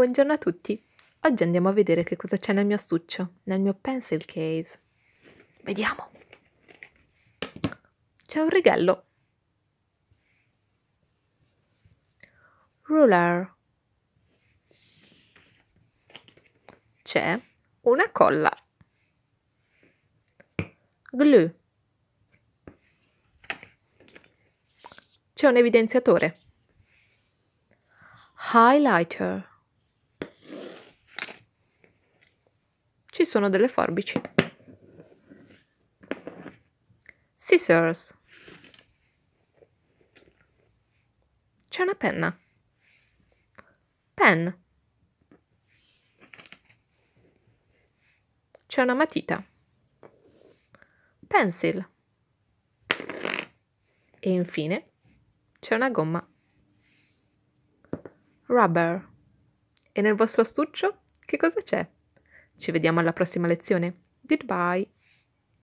Buongiorno a tutti! Oggi andiamo a vedere che cosa c'è nel mio astuccio, nel mio pencil case. Vediamo! C'è un righello. Ruler. C'è una colla. Glue. C'è un evidenziatore. Highlighter. sono delle forbici. Scissors. C'è una penna. Pen. C'è una matita. Pencil. E infine c'è una gomma. Rubber. E nel vostro astuccio che cosa c'è? Ci vediamo alla prossima lezione. Goodbye!